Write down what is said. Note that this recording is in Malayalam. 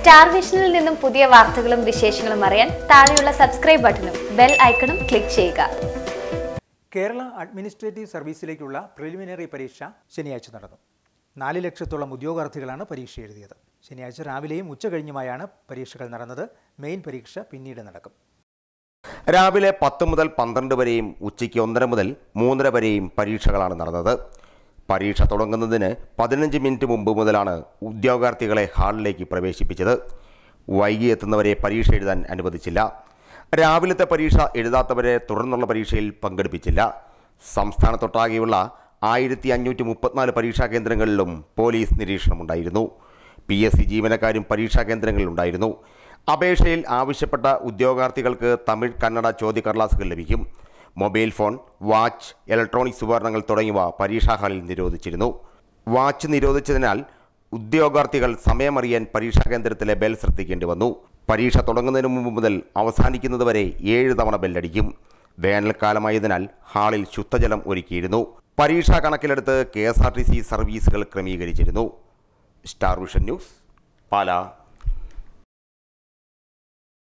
സ്റ്റാർ വിഷനിൽ നിന്നും പുതിയ വാർത്തകളും വിശേഷങ്ങളും അറിയാൻ താഴെയുള്ള സബ്സ്ക്രൈബ് ബട്ടണും ബെൽ ഐക്കണും ക്ലിക്ക് ചെയ്യുക കേരള അഡ്മിനിസ്ട്രേറ്റീവ് സർവീസിലേക്കുള്ള പ്രിലിമിനറി പരീക്ഷ ശനിയാഴ്ച നടന്നു നാല് ലക്ഷത്തോളം ഉദ്യോഗാർത്ഥികളാണ് പരീക്ഷ എഴുതിയത് ശനിയാഴ്ച രാവിലെയും ഉച്ചകഴിഞ്ഞുമായാണ് പരീക്ഷകൾ നടന്നത് മെയിൻ പരീക്ഷ പിന്നീട് നടക്കും രാവിലെ പത്ത് മുതൽ പന്ത്രണ്ട് വരെയും ഉച്ചയ്ക്ക് ഒന്നര മുതൽ മൂന്നര വരെയും പരീക്ഷകളാണ് നടന്നത് പരീക്ഷ തുടങ്ങുന്നതിന് പതിനഞ്ച് മിനിറ്റ് മുമ്പ് മുതലാണ് ഉദ്യോഗാർത്ഥികളെ ഹാളിലേക്ക് പ്രവേശിപ്പിച്ചത് വൈകി എത്തുന്നവരെ പരീക്ഷ എഴുതാൻ അനുവദിച്ചില്ല രാവിലത്തെ പരീക്ഷ എഴുതാത്തവരെ തുടർന്നുള്ള പരീക്ഷയിൽ പങ്കെടുപ്പിച്ചില്ല സംസ്ഥാനത്തൊട്ടാകെയുള്ള ആയിരത്തി അഞ്ഞൂറ്റി മുപ്പത്തിനാല് പരീക്ഷാ കേന്ദ്രങ്ങളിലും പോലീസ് നിരീക്ഷണമുണ്ടായിരുന്നു പി എസ് സി ജീവനക്കാരും പരീക്ഷാ കേന്ദ്രങ്ങളിലുണ്ടായിരുന്നു അപേക്ഷയിൽ ആവശ്യപ്പെട്ട ഉദ്യോഗാർത്ഥികൾക്ക് തമിഴ് കന്നഡ കടലാസുകൾ ലഭിക്കും മൊബൈൽ ഫോൺ വാച്ച് ഇലക്ട്രോണിക്സ് ഉപകരണങ്ങൾ തുടങ്ങിയവ പരീക്ഷാ ഹാളിൽ നിരോധിച്ചിരുന്നു വാച്ച് നിരോധിച്ചതിനാൽ ഉദ്യോഗാർത്ഥികൾ സമയമറിയാൻ പരീക്ഷാ കേന്ദ്രത്തിലെ ബെൽ ശ്രദ്ധിക്കേണ്ടി വന്നു പരീക്ഷ തുടങ്ങുന്നതിന് മുമ്പ് മുതൽ അവസാനിക്കുന്നതുവരെ ഏഴ് തവണ ബെല്ലടിക്കും വേനൽക്കാലമായതിനാൽ ഹാളിൽ ശുദ്ധജലം ഒരുക്കിയിരുന്നു പരീക്ഷാ കണക്കിലെടുത്ത് K S R T C സർവീസുകൾ ക്രമീകരിച്ചിരുന്നു സ്റ്റാർ വിഷൻ ന്യൂസ് പാലാ